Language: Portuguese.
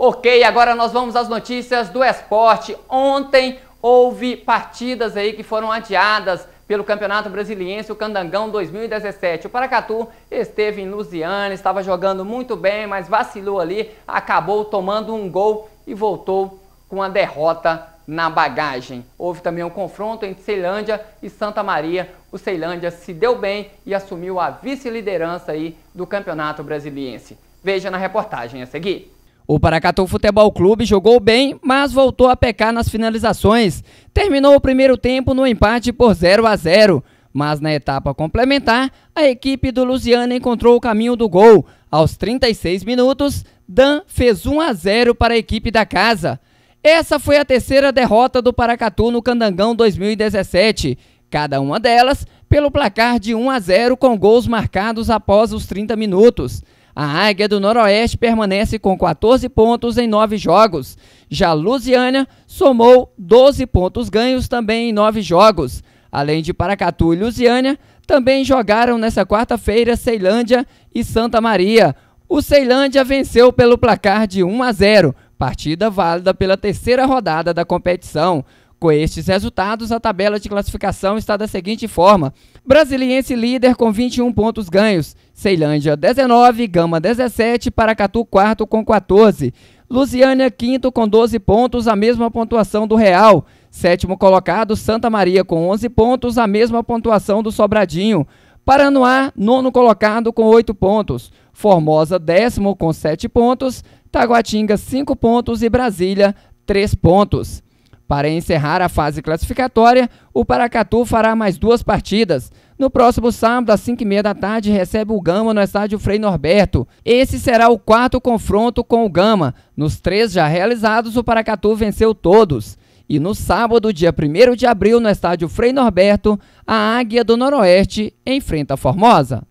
Ok, agora nós vamos às notícias do esporte. Ontem houve partidas aí que foram adiadas pelo Campeonato Brasiliense, o Candangão 2017. O Paracatu esteve em Lusiana, estava jogando muito bem, mas vacilou ali, acabou tomando um gol e voltou com a derrota na bagagem. Houve também um confronto entre Ceilândia e Santa Maria. O Ceilândia se deu bem e assumiu a vice-liderança aí do Campeonato Brasiliense. Veja na reportagem a seguir. O Paracatu Futebol Clube jogou bem, mas voltou a pecar nas finalizações. Terminou o primeiro tempo no empate por 0 a 0. Mas na etapa complementar, a equipe do Lusiana encontrou o caminho do gol. Aos 36 minutos, Dan fez 1 a 0 para a equipe da casa. Essa foi a terceira derrota do Paracatu no Candangão 2017, cada uma delas pelo placar de 1 a 0 com gols marcados após os 30 minutos. A Águia do Noroeste permanece com 14 pontos em 9 jogos. Já Lusiana somou 12 pontos ganhos também em 9 jogos. Além de Paracatu e Lusiana, também jogaram nessa quarta-feira Ceilândia e Santa Maria. O Ceilândia venceu pelo placar de 1 a 0, partida válida pela terceira rodada da competição. Com estes resultados, a tabela de classificação está da seguinte forma: Brasiliense líder com 21 pontos ganhos, Ceilândia 19, Gama 17, Paracatu quarto com 14, Lusiânia quinto com 12 pontos, a mesma pontuação do Real. Sétimo colocado, Santa Maria com 11 pontos, a mesma pontuação do Sobradinho. Paranoá, nono colocado com 8 pontos. Formosa, décimo com 7 pontos. Taguatinga, 5 pontos. E Brasília, 3 pontos. Para encerrar a fase classificatória, o Paracatu fará mais duas partidas. No próximo sábado, às 5h30 da tarde, recebe o Gama no estádio Frei Norberto. Esse será o quarto confronto com o Gama. Nos três já realizados, o Paracatu venceu todos. E no sábado, dia 1 de abril, no estádio Frei Norberto, a Águia do Noroeste enfrenta a Formosa.